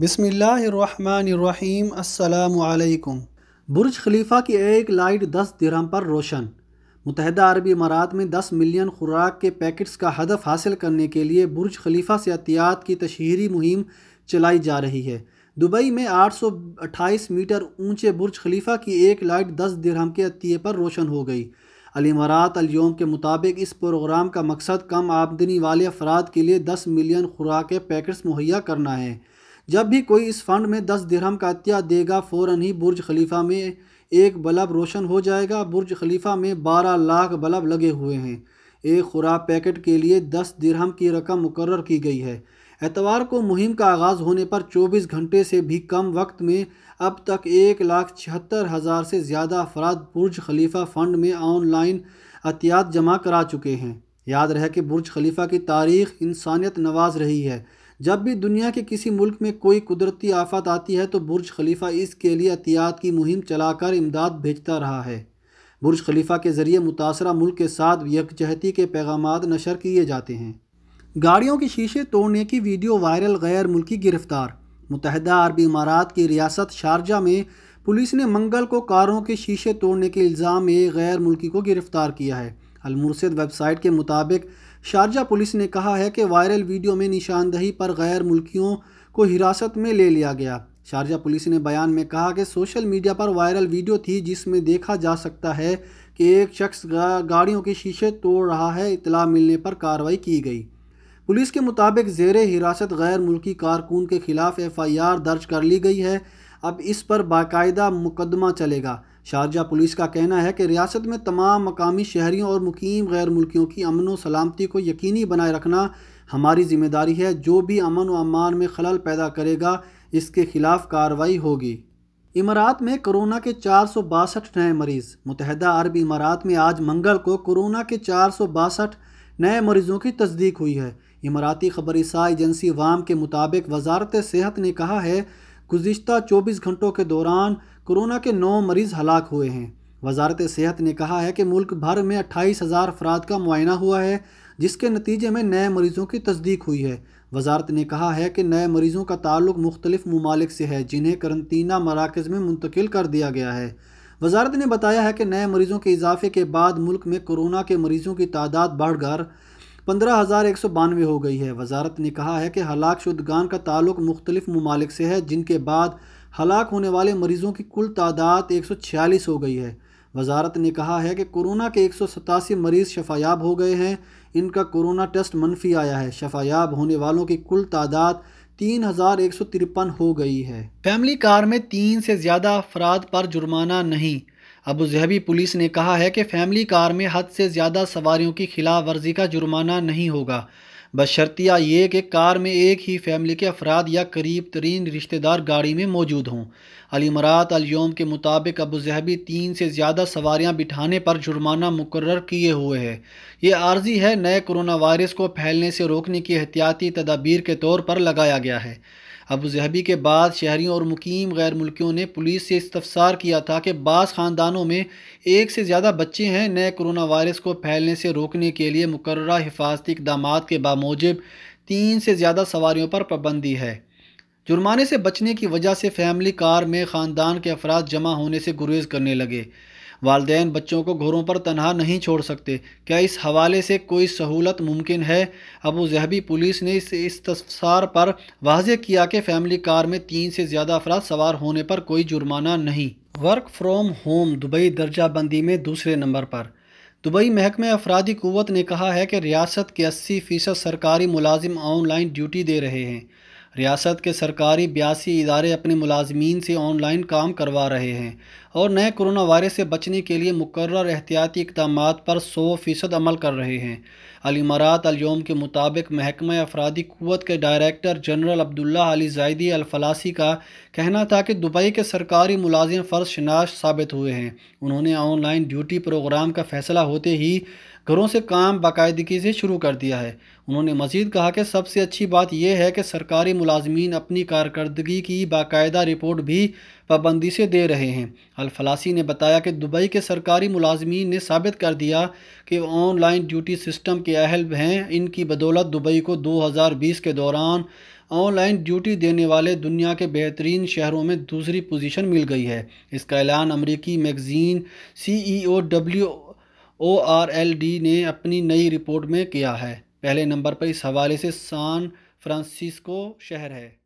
بسم اللہ الرحمن الرحیم السلام علیکم برج خلیفہ کی ایک لائٹ دس درہم پر روشن متحدہ عربی امارات میں دس ملین خوراک کے پیکٹس کا ہدف حاصل کرنے کے لیے برج خلیفہ سے احتیاط کی تشہیری مہم چلائی جا رہی ہے دبئی میں آٹھ سو اٹھائیس میٹر اونچے برج خلیفہ کی ایک لائٹ دس درہم کے عطیے پر روشن ہو گئی الامارات الوم کے مطابق اس پروگرام کا مقصد کم آمدنی والے افراد کے لیے دس ملین خوراک کے پیکٹس مہیا کرنا ہے جب بھی کوئی اس فنڈ میں دس درہم کا عطیہ دے گا فوراً ہی برج خلیفہ میں ایک بلب روشن ہو جائے گا برج خلیفہ میں بارہ لاکھ بلب لگے ہوئے ہیں ایک خوراک پیکٹ کے لیے دس درہم کی رقم مقرر کی گئی ہے اتوار کو مہم کا آغاز ہونے پر چوبیس گھنٹے سے بھی کم وقت میں اب تک ایک لاکھ چھتر ہزار سے زیادہ افراد برج خلیفہ فنڈ میں آن لائن عطیات جمع کرا چکے ہیں یاد رہے کہ برج خلیفہ کی تاریخ انسانیت نواز رہی ہے جب بھی دنیا کے کسی ملک میں کوئی قدرتی آفات آتی ہے تو برج خلیفہ اس کے لیے احتیاط کی مہم چلا کر امداد بھیجتا رہا ہے برج خلیفہ کے ذریعے متاثرہ ملک کے ساتھ یکجہتی کے پیغامات نشر کیے جاتے ہیں گاڑیوں کے شیشے توڑنے کی ویڈیو وائرل غیر ملکی گرفتار متحدہ عربی امارات کی ریاست شارجہ میں پولیس نے منگل کو کاروں کے شیشے توڑنے کے الزام میں غیر ملکی کو گرفتار کیا ہے المرسد ویب سائٹ کے مطابق شارجہ پولیس نے کہا ہے کہ وائرل ویڈیو میں نشاندہی پر غیر ملکیوں کو حراست میں لے لیا گیا شارجہ پولیس نے بیان میں کہا کہ سوشل میڈیا پر وائرل ویڈیو تھی جس میں دیکھا جا سکتا ہے کہ ایک شخص گاڑیوں کے شیشے توڑ رہا ہے اطلاع ملنے پر کارروائی کی گئی پولیس کے مطابق زیر حراست غیر ملکی کارکن کے خلاف ایف آئی آر درج کر لی گئی ہے اب اس پر باقاعدہ مقدمہ چلے گا شارجہ پولیس کا کہنا ہے کہ ریاست میں تمام مقامی شہریوں اور مقیم غیر ملکیوں کی امن و سلامتی کو یقینی بنائے رکھنا ہماری ذمہ داری ہے جو بھی امن و امان میں خلل پیدا کرے گا اس کے خلاف کارروائی ہوگی امارات میں کرونا کے چار سو باسٹھ نئے مریض متحدہ عرب امارات میں آج منگل کو کرونا کے چار سو باسٹھ نئے مریضوں کی تصدیق ہوئی ہے اماراتی خبر رساں ایجنسی وام کے مطابق وزارت صحت نے کہا ہے گزشتہ چوبیس گھنٹوں کے دوران کرونا کے نو مریض ہلاک ہوئے ہیں وزارت صحت نے کہا ہے کہ ملک بھر میں اٹھائیس ہزار افراد کا معائنہ ہوا ہے جس کے نتیجے میں نئے مریضوں کی تصدیق ہوئی ہے وزارت نے کہا ہے کہ نئے مریضوں کا تعلق مختلف ممالک سے ہے جنہیں کرنطینہ مراکز میں منتقل کر دیا گیا ہے وزارت نے بتایا ہے کہ نئے مریضوں کے اضافے کے بعد ملک میں کرونا کے مریضوں کی تعداد بڑھ کر پندرہ ہزار ایک سو بانوے ہو گئی ہے وزارت نے کہا ہے کہ ہلاک شدگان کا تعلق مختلف ممالک سے ہے جن کے بعد ہلاک ہونے والے مریضوں کی کل تعداد 146 ہو گئی ہے وزارت نے کہا ہے کہ کورونا کے 187 مریض شفایاب ہو گئے ہیں ان کا کورونا ٹیسٹ منفی آیا ہے شفایاب ہونے والوں کی کل تعداد تین ہزار ایک سو ترپن ہو گئی ہے فیملی کار میں تین سے زیادہ افراد پر جرمانہ نہیں ابو ظہبی پولیس نے کہا ہے کہ فیملی کار میں حد سے زیادہ سواریوں کی خلاف ورزی کا جرمانہ نہیں ہوگا بشرطیہ یہ کہ کار میں ایک ہی فیملی کے افراد یا قریب ترین رشتہ دار گاڑی میں موجود ہوں علی مرات کے مطابق ابوظہبی تین سے زیادہ سواریاں بٹھانے پر جرمانہ مقرر کیے ہوئے ہے یہ عارضی ہے نئے کرونا وائرس کو پھیلنے سے روکنے کی احتیاطی تدابیر کے طور پر لگایا گیا ہے ابوظہبی کے بعد شہریوں اور مقیم غیر ملکیوں نے پولیس سے استفسار کیا تھا کہ بعض خاندانوں میں ایک سے زیادہ بچے ہیں نئے کرونا وائرس کو پھیلنے سے روکنے کے لیے مقررہ حفاظتی اقدامات کے باموجب تین سے زیادہ سواریوں پر پابندی ہے جرمانے سے بچنے کی وجہ سے فیملی کار میں خاندان کے افراد جمع ہونے سے گریز کرنے لگے والدین بچوں کو گھروں پر تنہا نہیں چھوڑ سکتے کیا اس حوالے سے کوئی سہولت ممکن ہے ابو ظہبی پولیس نے اس استثار پر واضح کیا کہ فیملی کار میں تین سے زیادہ افراد سوار ہونے پر کوئی جرمانہ نہیں ورک فرام ہوم دبئی درجہ بندی میں دوسرے نمبر پر دبئی محکمہ افرادی قوت نے کہا ہے کہ ریاست کے اسی فیصد سرکاری ملازم آن لائن ڈیوٹی دے رہے ہیں ریاست کے سرکاری بیاسی ادارے اپنے ملازمین سے آن لائن کام کروا رہے ہیں اور نئے کرونا وائرس سے بچنے کے لیے مقرر احتیاطی اقدامات پر سو فیصد عمل کر رہے ہیں الامارات الیوم کے مطابق محکمہ افرادی قوت کے ڈائریکٹر جنرل عبداللہ علی زائدی الفلاسی کا کہنا تھا کہ دبئی کے سرکاری ملازم فرض شناش ثابت ہوئے ہیں انہوں نے آن لائن ڈیوٹی پروگرام کا فیصلہ ہوتے ہی گھروں سے کام باقاعدگی سے شروع کر دیا ہے انہوں نے مزید کہا کہ سب سے اچھی بات یہ ہے کہ سرکاری ملازمین اپنی کارکردگی کی باقاعدہ رپورٹ بھی پابندی سے دے رہے ہیں الفلاسی نے بتایا کہ دبئی کے سرکاری ملازمین نے ثابت کر دیا کہ آن لائن ڈیوٹی سسٹم کے اہل ہیں ان کی بدولت دبئی کو دو ہزار بیس کے دوران آن لائن ڈیوٹی دینے والے دنیا کے بہترین شہروں میں دوسری پوزیشن مل گئی ہے اس کا اعلان امریکی magazine C E O W O R L D نے اپنی نئی رپورٹ میں کیا ہے پہلے نمبر پر اس حوالے سے سان فرانسسکو شہر ہے